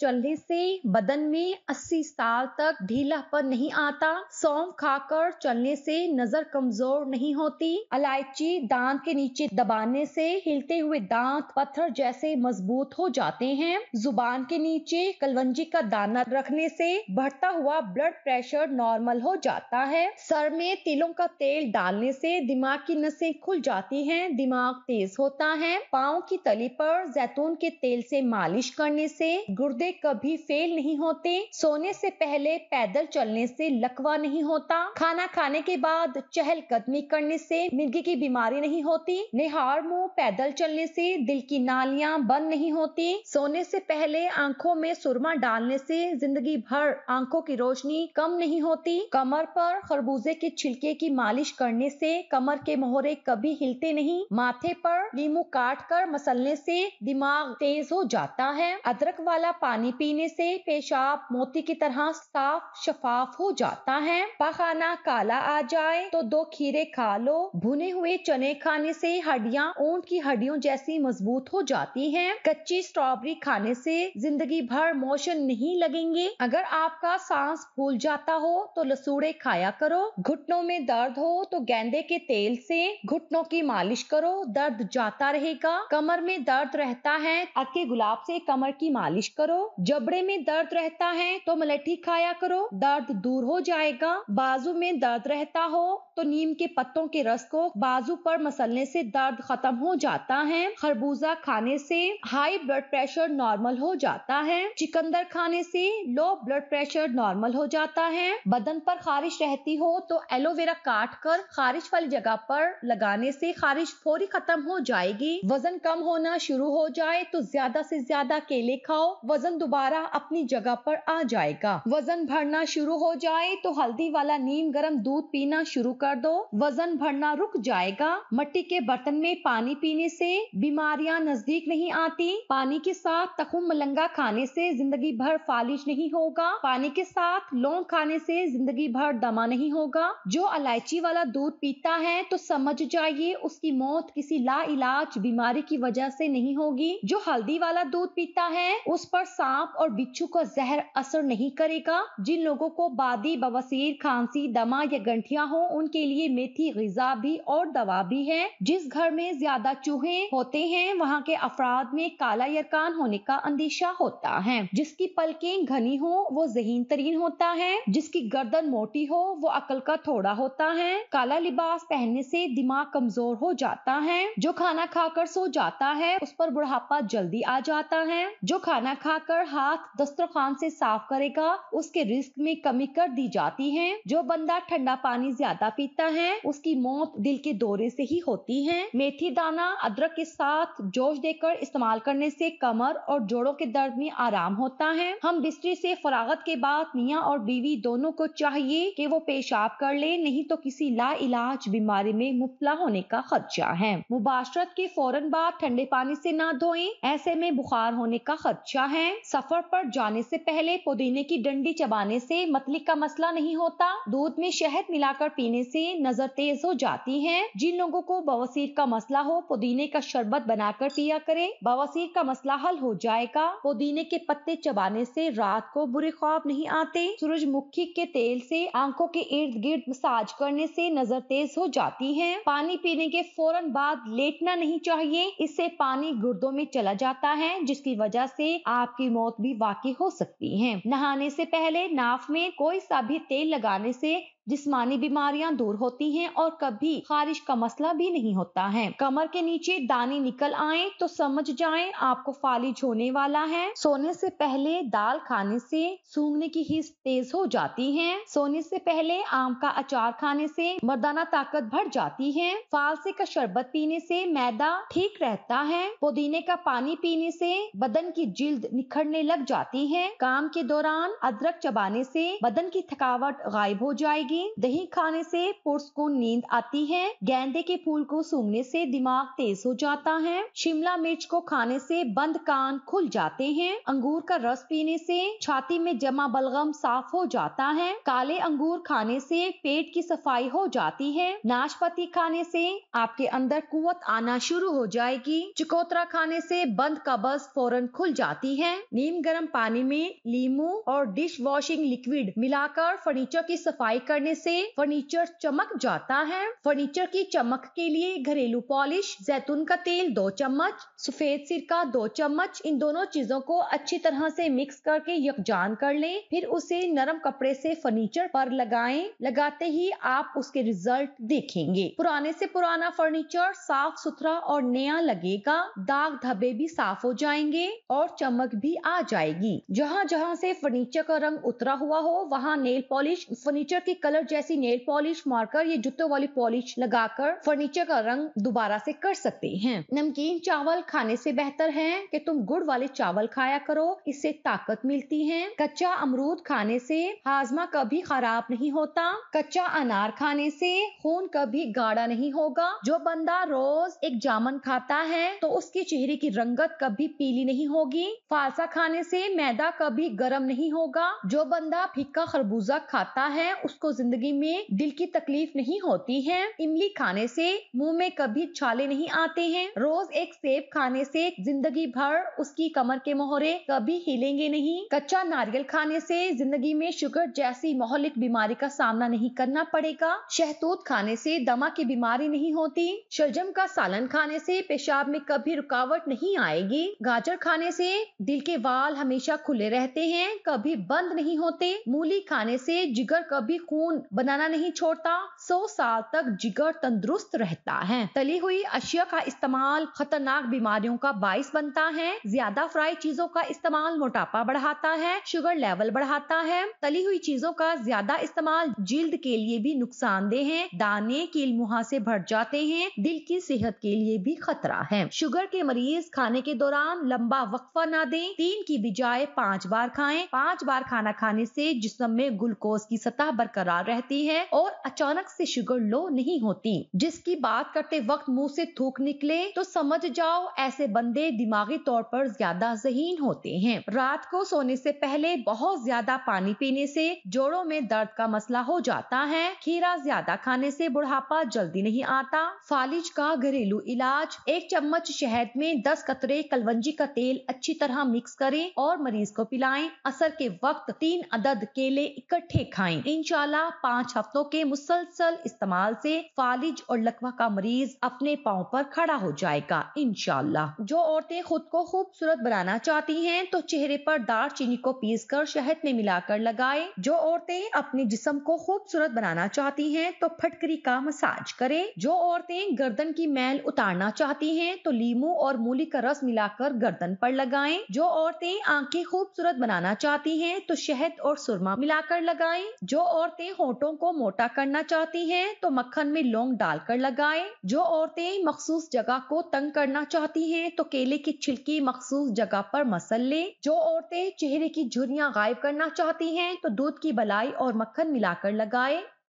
चलने से बदन में 80 साल तक ढीलापन नहीं आता सौंफ खाकर चलने से नजर कमजोर नहीं होती इलायची दांत के नीचे दबाने से हिलते हुए दांत पत्थर जैसे मजबूत हो जाते हैं जुबान के नीचे कलवंजी का दाना रखने से बढ़ता हुआ ब्लड प्रेशर नॉर्मल हो जाता है सर में तिलों का तेल डालने से दिमाग की नसें खुल जाती हैं दिमाग तेज होता है पाओ की तली पर जैतून के तेल से मालिश करने से गुर्दे सौदे कभी फेल नहीं होते सोने से पहले पैदल चलने से लकवा नहीं होता खाना खाने के बाद चहल कदमी करने से मिर्गी की बीमारी नहीं होती निहार मुंह पैदल चलने से दिल की नालियां बंद नहीं होती सोने से पहले आंखों में सुरमा डालने से जिंदगी भर आंखों की रोशनी कम नहीं होती कमर पर खरबूजे के छिलके की मालिश करने से कमर के मोहरे कभी हिलते नहीं माथे पर नींबू काट कर मसलने से दिमाग तेज हो जाता है अदरक वाला पानी पानी पीने से पेशाब मोती की तरह साफ शफाफ हो जाता है पखाना काला आ जाए तो दो खीरे खा लो भुने हुए चने खाने से हड्डियां ऊंट की हड्डियों जैसी मजबूत हो जाती हैं कच्ची स्ट्रॉबेरी खाने से जिंदगी भर मोशन नहीं लगेंगे अगर आपका सांस फूल जाता हो तो लसूड़े खाया करो घुटनों में दर्द हो तो गेंदे के तेल से घुटनों की मालिश करो दर्द जाता रहेगा कमर में दर्द रहता है अक्के गुलाब से कमर की मालिश करो जबड़े में दर्द रहता है तो मलेठी खाया करो दर्द दूर हो जाएगा बाजू में दर्द रहता हो तो नीम के पत्तों के रस को बाजू पर मसलने से दर्द खत्म हो जाता है खरबूजा खाने से हाई ब्लड प्रेशर नॉर्मल हो जाता है चिकंदर खाने से लो ब्लड प्रेशर नॉर्मल हो जाता है बदन पर खारिश रहती हो तो एलोवेरा काट कर खारिश वाली जगह पर लगाने से खारिश फौरी खत्म हो जाएगी वजन कम होना शुरू हो जाए तो ज्यादा से ज्यादा केले खाओ वजन वजन दोबारा अपनी जगह पर आ जाएगा वजन भरना शुरू हो जाए तो हल्दी वाला नीम गर्म दूध पीना शुरू कर दो वजन भरना रुक जाएगा मट्टी के बर्तन में पानी पीने से बीमारियां नजदीक नहीं आती पानी के साथ तखुम मलंगा खाने से जिंदगी भर फालिश नहीं होगा पानी के साथ लौंग खाने से जिंदगी भर दमा नहीं होगा जो अलायची वाला दूध पीता है तो समझ जाइए उसकी मौत किसी ला इलाज बीमारी की वजह से नहीं होगी जो हल्दी वाला दूध पीता है उस पर सांप और बिच्छू का जहर असर नहीं करेगा जिन लोगों को बादी बवासीर खांसी दमा या गंठिया हो उनके लिए मेथी गजा भी और दवा भी है जिस घर में ज्यादा चूहे होते हैं वहाँ के अफराद में काला यकान होने का अंदेशा होता है जिसकी पलकें घनी हो वो जहीन तरीन होता है जिसकी गर्दन मोटी हो वो अकल का थोड़ा होता है काला लिबास पहनने से दिमाग कमजोर हो जाता है जो खाना खाकर सो जाता है उस पर बुढ़ापा जल्दी आ जाता है जो खाना खाकर कर हाथ दस्तरखान से साफ करेगा उसके रिस्क में कमी कर दी जाती है जो बंदा ठंडा पानी ज्यादा पीता है उसकी मौत दिल के दौरे से ही होती है मेथी दाना अदरक के साथ जोश देकर इस्तेमाल करने से कमर और जोड़ों के दर्द में आराम होता है हम बिस्तरी से फरागत के बाद मियाँ और बीवी दोनों को चाहिए कि वो पेशाब कर ले नहीं तो किसी ला इलाज बीमारी में मुबला होने का खदशा है मुबाशरत के फौरन बाद ठंडे पानी से ना धोएं ऐसे में बुखार होने का खदशा है सफर पर जाने से पहले पुदीने की डंडी चबाने से मतली का मसला नहीं होता दूध में शहद मिलाकर पीने से नजर तेज हो जाती है जिन लोगों को बवासीर का मसला हो पुदीने का शरबत बनाकर पिया करें बवासीर का मसला हल हो जाएगा पुदीने के पत्ते चबाने से रात को बुरे ख्वाब नहीं आते सूरजमुखी के तेल से आंखों के इर्द गिर्द मसाज करने से नजर तेज हो जाती है पानी पीने के फौरन बाद लेटना नहीं चाहिए इससे पानी गुर्दों में चला जाता है जिसकी वजह से आपकी आपकी मौत भी वाकई हो सकती है नहाने से पहले नाफ में कोई सा भी तेल लगाने से जिस्मानी बीमारियां दूर होती हैं और कभी खारिश का मसला भी नहीं होता है कमर के नीचे दाने निकल आए तो समझ जाए आपको फालिज होने वाला है सोने से पहले दाल खाने से सूंघने की हिस्स तेज हो जाती है सोने से पहले आम का अचार खाने से मर्दाना ताकत बढ़ जाती है फालसे का शरबत पीने से मैदा ठीक रहता है पुदीने का पानी पीने से बदन की जिल्द निखरने लग जाती है काम के दौरान अदरक चबाने से बदन की थकावट गायब हो जाएगी रखें दही खाने से पुरुष को नींद आती है गेंदे के फूल को सूंघने से दिमाग तेज हो जाता है शिमला मिर्च को खाने से बंद कान खुल जाते हैं अंगूर का रस पीने से छाती में जमा बलगम साफ हो जाता है काले अंगूर खाने से पेट की सफाई हो जाती है नाशपाती खाने से आपके अंदर कुवत आना शुरू हो जाएगी चकोतरा खाने से बंद कब्ज फौरन खुल जाती है नीम गर्म पानी में लीमू और डिश वॉशिंग लिक्विड मिलाकर फर्नीचर की सफाई करने करने से फर्नीचर चमक जाता है फर्नीचर की चमक के लिए घरेलू पॉलिश जैतून का तेल दो चम्मच सफेद सिरका दो चम्मच इन दोनों चीजों को अच्छी तरह से मिक्स करके यकजान कर लें फिर उसे नरम कपड़े से फर्नीचर पर लगाएं लगाते ही आप उसके रिजल्ट देखेंगे पुराने से पुराना फर्नीचर साफ सुथरा और नया लगेगा दाग धब्बे भी साफ हो जाएंगे और चमक भी आ जाएगी जहाँ जहाँ से फर्नीचर का रंग उतरा हुआ हो वहाँ नेल पॉलिश फर्नीचर की कलर कलर जैसी नेल पॉलिश मार्कर या जूतों वाली पॉलिश लगाकर फर्नीचर का रंग दोबारा से कर सकते हैं नमकीन चावल खाने से बेहतर है कि तुम गुड़ वाले चावल खाया करो इससे ताकत मिलती है कच्चा अमरूद खाने से हाजमा कभी खराब नहीं होता कच्चा अनार खाने से खून कभी गाढ़ा नहीं होगा जो बंदा रोज एक जामन खाता है तो उसके चेहरे की रंगत कभी पीली नहीं होगी फालसा खाने से मैदा कभी गर्म नहीं होगा जो बंदा फीका खरबूजा खाता है उसको जिंदगी में दिल की तकलीफ नहीं होती है इमली खाने से मुंह में कभी छाले नहीं आते हैं रोज एक सेब खाने से जिंदगी भर उसकी कमर के मोहरे कभी हिलेंगे नहीं कच्चा नारियल खाने से जिंदगी में शुगर जैसी मोहलिक बीमारी का सामना नहीं करना पड़ेगा शहतूत खाने से दमा की बीमारी नहीं होती शलजम का सालन खाने से पेशाब में कभी रुकावट नहीं आएगी गाजर खाने से दिल के वाल हमेशा खुले रहते हैं कभी बंद नहीं होते मूली खाने से जिगर कभी खून बनाना नहीं छोड़ता सौ साल तक जिगर तंदुरुस्त रहता है तली हुई अशिया का इस्तेमाल खतरनाक बीमारियों का बायस बनता है ज्यादा फ्राई चीजों का इस्तेमाल मोटापा बढ़ाता है शुगर लेवल बढ़ाता है तली हुई चीजों का ज्यादा इस्तेमाल जिल्द के लिए भी नुकसानदेह है दाने कील मुहा से भर जाते हैं दिल की सेहत के लिए भी खतरा है शुगर के मरीज खाने के दौरान लंबा वक्फा ना दें तीन की बजाय पाँच बार खाएं पाँच बार खाना खाने से जिसम में ग्लूकोज की सतह बरकरार बरकरार रहती है और अचानक से शुगर लो नहीं होती जिसकी बात करते वक्त मुंह से थूक निकले तो समझ जाओ ऐसे बंदे दिमागी तौर पर ज्यादा जहीन होते हैं रात को सोने से पहले बहुत ज्यादा पानी पीने से जोड़ों में दर्द का मसला हो जाता है खीरा ज्यादा खाने से बुढ़ापा जल्दी नहीं आता फालिज का घरेलू इलाज एक चम्मच शहद में दस कतरे कलवंजी का तेल अच्छी तरह मिक्स करें और मरीज को पिलाएं असर के वक्त तीन अदद केले इकट्ठे खाएं इनशाला लगातार पाँच हफ्तों के मुसलसल इस्तेमाल से फालिज और लकवा का मरीज अपने पाँव पर खड़ा हो जाएगा इनशाला जो औरतें खुद को खूबसूरत बनाना चाहती हैं तो चेहरे पर दार चीनी को पीस कर शहद में मिलाकर लगाएं जो औरतें अपने जिसम को खूबसूरत बनाना चाहती हैं तो फटकरी का मसाज करें जो औरतें गर्दन की मैल उतारना चाहती हैं तो लीमू और मूली का रस मिलाकर गर्दन पर लगाएं जो औरतें आंखें खूबसूरत बनाना चाहती हैं तो शहद और सुरमा मिलाकर लगाएं जो औरतें होठों को मोटा करना चाहती हैं तो मक्खन में लौंग डालकर लगाएं। जो औरतें मखसूस जगह को तंग करना चाहती हैं तो केले की छिलकी मखसूस जगह पर मसल लें जो औरतें चेहरे की झुर्रियां गायब करना चाहती हैं तो दूध की बलाई और मक्खन मिलाकर लगाएं